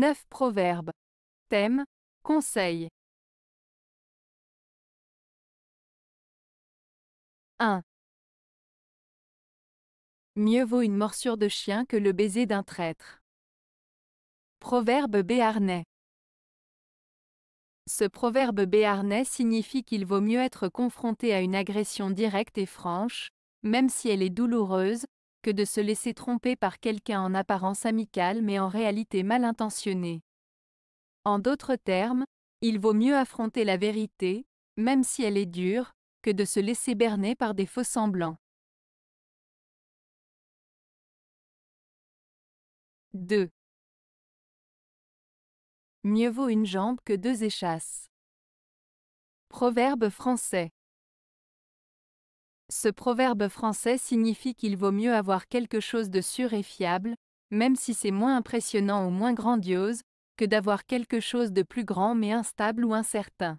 9 proverbes. Thème, conseil. 1. Mieux vaut une morsure de chien que le baiser d'un traître. Proverbe béarnais. Ce proverbe béarnais signifie qu'il vaut mieux être confronté à une agression directe et franche, même si elle est douloureuse, que de se laisser tromper par quelqu'un en apparence amical mais en réalité mal intentionné. En d'autres termes, il vaut mieux affronter la vérité, même si elle est dure, que de se laisser berner par des faux semblants. 2. Mieux vaut une jambe que deux échasses. Proverbe français. Ce proverbe français signifie qu'il vaut mieux avoir quelque chose de sûr et fiable, même si c'est moins impressionnant ou moins grandiose, que d'avoir quelque chose de plus grand mais instable ou incertain.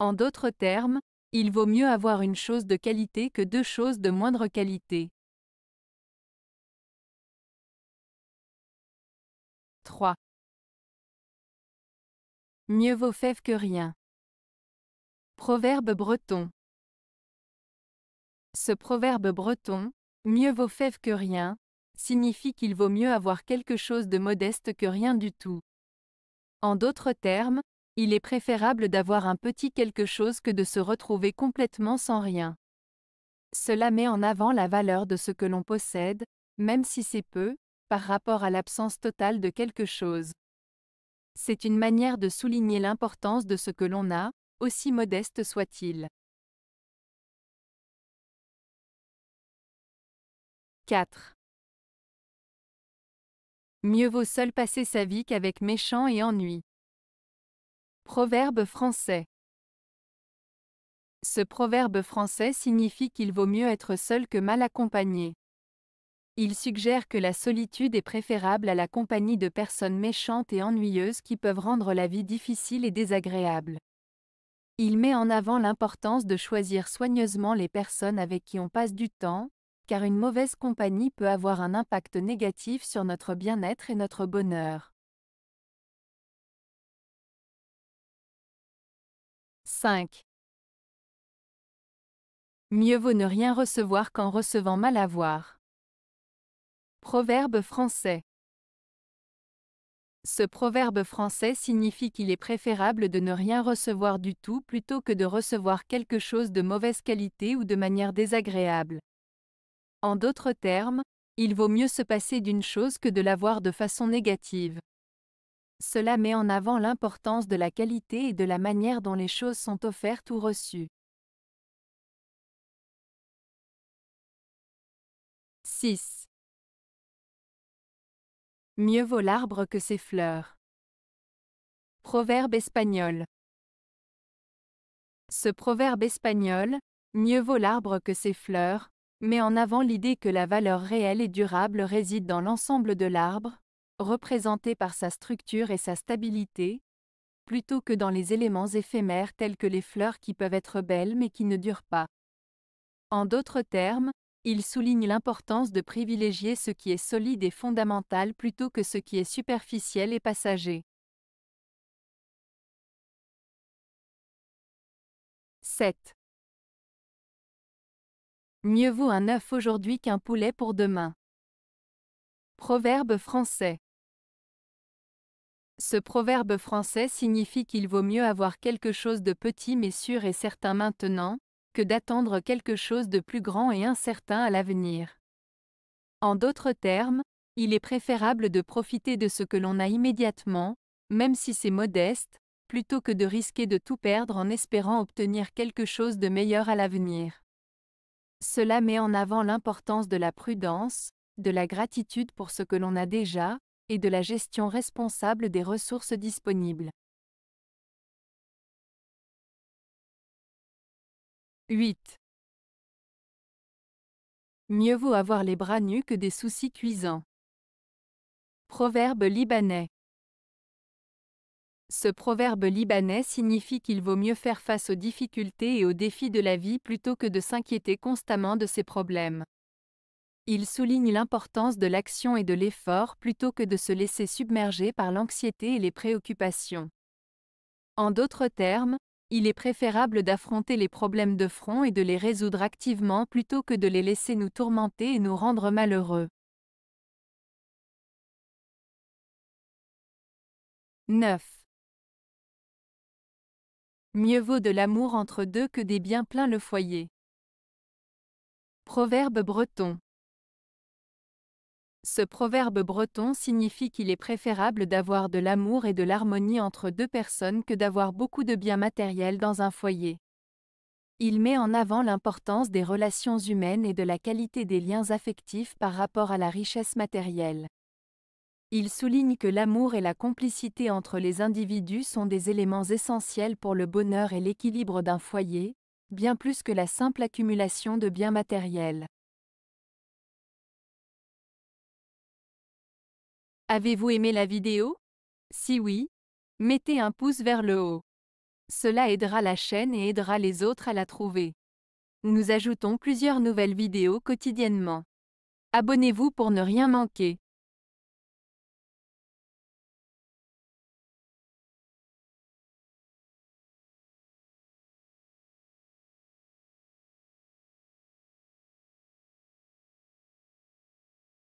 En d'autres termes, il vaut mieux avoir une chose de qualité que deux choses de moindre qualité. 3. Mieux vaut fève que rien. Proverbe breton. Ce proverbe breton, mieux vaut fève que rien, signifie qu'il vaut mieux avoir quelque chose de modeste que rien du tout. En d'autres termes, il est préférable d'avoir un petit quelque chose que de se retrouver complètement sans rien. Cela met en avant la valeur de ce que l'on possède, même si c'est peu, par rapport à l'absence totale de quelque chose. C'est une manière de souligner l'importance de ce que l'on a, aussi modeste soit-il. 4. Mieux vaut seul passer sa vie qu'avec méchant et ennui. Proverbe français. Ce proverbe français signifie qu'il vaut mieux être seul que mal accompagné. Il suggère que la solitude est préférable à la compagnie de personnes méchantes et ennuyeuses qui peuvent rendre la vie difficile et désagréable. Il met en avant l'importance de choisir soigneusement les personnes avec qui on passe du temps, car une mauvaise compagnie peut avoir un impact négatif sur notre bien-être et notre bonheur. 5. Mieux vaut ne rien recevoir qu'en recevant mal à voir. Proverbe français. Ce proverbe français signifie qu'il est préférable de ne rien recevoir du tout plutôt que de recevoir quelque chose de mauvaise qualité ou de manière désagréable. En d'autres termes, il vaut mieux se passer d'une chose que de l'avoir de façon négative. Cela met en avant l'importance de la qualité et de la manière dont les choses sont offertes ou reçues. 6. Mieux vaut l'arbre que ses fleurs. Proverbe espagnol. Ce proverbe espagnol, mieux vaut l'arbre que ses fleurs, met en avant l'idée que la valeur réelle et durable réside dans l'ensemble de l'arbre, représenté par sa structure et sa stabilité, plutôt que dans les éléments éphémères tels que les fleurs qui peuvent être belles mais qui ne durent pas. En d'autres termes, il souligne l'importance de privilégier ce qui est solide et fondamental plutôt que ce qui est superficiel et passager. 7. Mieux vaut un œuf aujourd'hui qu'un poulet pour demain. Proverbe français. Ce proverbe français signifie qu'il vaut mieux avoir quelque chose de petit mais sûr et certain maintenant, que d'attendre quelque chose de plus grand et incertain à l'avenir. En d'autres termes, il est préférable de profiter de ce que l'on a immédiatement, même si c'est modeste, plutôt que de risquer de tout perdre en espérant obtenir quelque chose de meilleur à l'avenir. Cela met en avant l'importance de la prudence, de la gratitude pour ce que l'on a déjà, et de la gestion responsable des ressources disponibles. 8. Mieux vaut avoir les bras nus que des soucis cuisants. Proverbe libanais. Ce proverbe libanais signifie qu'il vaut mieux faire face aux difficultés et aux défis de la vie plutôt que de s'inquiéter constamment de ses problèmes. Il souligne l'importance de l'action et de l'effort plutôt que de se laisser submerger par l'anxiété et les préoccupations. En d'autres termes, il est préférable d'affronter les problèmes de front et de les résoudre activement plutôt que de les laisser nous tourmenter et nous rendre malheureux. 9. Mieux vaut de l'amour entre deux que des biens pleins le foyer. Proverbe breton. Ce proverbe breton signifie qu'il est préférable d'avoir de l'amour et de l'harmonie entre deux personnes que d'avoir beaucoup de biens matériels dans un foyer. Il met en avant l'importance des relations humaines et de la qualité des liens affectifs par rapport à la richesse matérielle. Il souligne que l'amour et la complicité entre les individus sont des éléments essentiels pour le bonheur et l'équilibre d'un foyer, bien plus que la simple accumulation de biens matériels. Avez-vous aimé la vidéo Si oui, mettez un pouce vers le haut. Cela aidera la chaîne et aidera les autres à la trouver. Nous ajoutons plusieurs nouvelles vidéos quotidiennement. Abonnez-vous pour ne rien manquer.